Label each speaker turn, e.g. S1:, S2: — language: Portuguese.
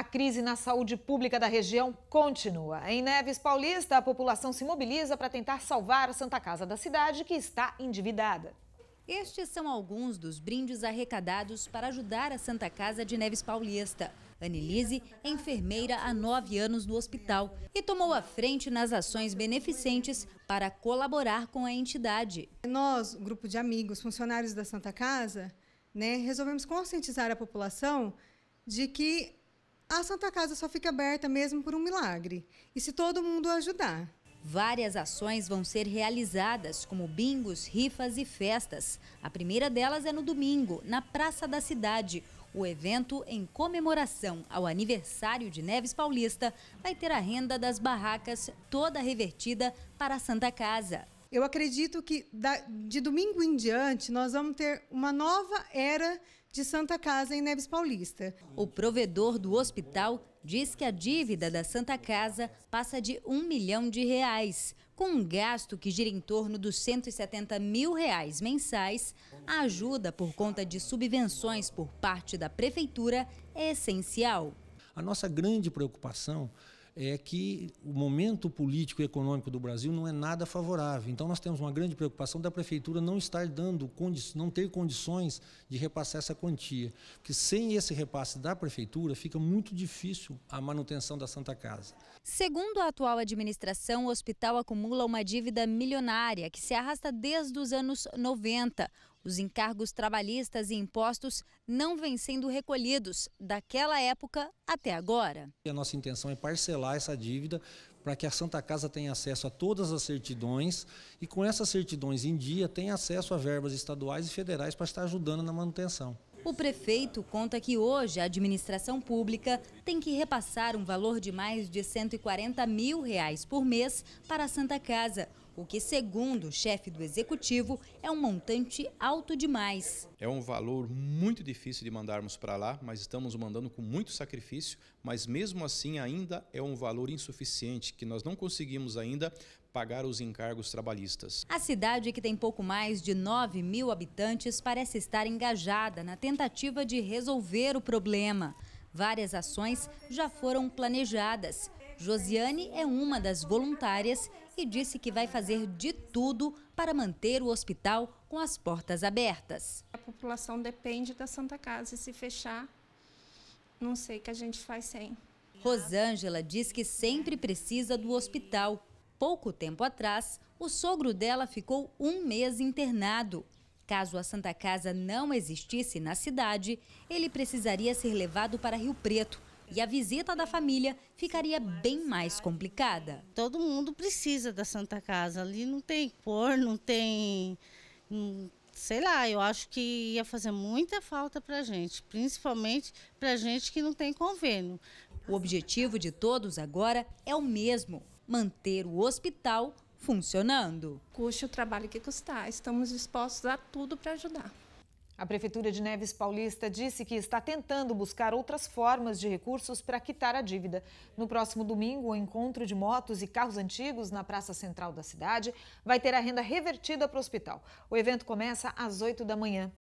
S1: A crise na saúde pública da região continua. Em Neves Paulista, a população se mobiliza para tentar salvar a Santa Casa da cidade, que está endividada. Estes são alguns dos brindes arrecadados para ajudar a Santa Casa de Neves Paulista. Anilise, é enfermeira há nove anos no hospital e tomou a frente nas ações beneficentes para colaborar com a entidade. Nós, grupo de amigos, funcionários da Santa Casa, né, resolvemos conscientizar a população de que a Santa Casa só fica aberta mesmo por um milagre. E se todo mundo ajudar. Várias ações vão ser realizadas, como bingos, rifas e festas. A primeira delas é no domingo, na Praça da Cidade. O evento, em comemoração ao aniversário de Neves Paulista, vai ter a renda das barracas toda revertida para a Santa Casa. Eu acredito que de domingo em diante nós vamos ter uma nova era de Santa Casa em Neves Paulista. O provedor do hospital diz que a dívida da Santa Casa passa de um milhão de reais. Com um gasto que gira em torno dos 170 mil reais mensais, a ajuda por conta de subvenções por parte da prefeitura é essencial.
S2: A nossa grande preocupação é que o momento político e econômico do Brasil não é nada favorável. Então nós temos uma grande preocupação da prefeitura não estar dando não ter condições de repassar essa quantia, porque sem esse repasse da prefeitura fica muito difícil a manutenção da Santa Casa.
S1: Segundo a atual administração, o hospital acumula uma dívida milionária que se arrasta desde os anos 90. Os encargos trabalhistas e impostos não vêm sendo recolhidos daquela época até agora.
S2: A nossa intenção é parcelar essa dívida para que a Santa Casa tenha acesso a todas as certidões e com essas certidões em dia tenha acesso a verbas estaduais e federais para estar ajudando na manutenção.
S1: O prefeito conta que hoje a administração pública tem que repassar um valor de mais de 140 mil reais por mês para a Santa Casa, o que, segundo o chefe do executivo, é um montante alto demais. É um valor muito difícil de mandarmos para lá, mas estamos mandando com muito sacrifício, mas mesmo assim ainda é um valor insuficiente que nós não conseguimos ainda pagar os encargos trabalhistas. A cidade, que tem pouco mais de 9 mil habitantes, parece estar engajada na tentativa de resolver o problema. Várias ações já foram planejadas. Josiane é uma das voluntárias e disse que vai fazer de tudo para manter o hospital com as portas abertas. A população depende da Santa Casa e se fechar, não sei o que a gente faz sem. Rosângela diz que sempre precisa do hospital. Pouco tempo atrás, o sogro dela ficou um mês internado. Caso a Santa Casa não existisse na cidade, ele precisaria ser levado para Rio Preto, e a visita da família ficaria bem mais complicada. Todo mundo precisa da Santa Casa. Ali não tem cor, não tem. Sei lá, eu acho que ia fazer muita falta para gente, principalmente para gente que não tem convênio. O objetivo de todos agora é o mesmo: manter o hospital funcionando. Custe o trabalho que custar, estamos dispostos a tudo para ajudar. A Prefeitura de Neves Paulista disse que está tentando buscar outras formas de recursos para quitar a dívida. No próximo domingo, o encontro de motos e carros antigos na Praça Central da cidade vai ter a renda revertida para o hospital. O evento começa às 8 da manhã.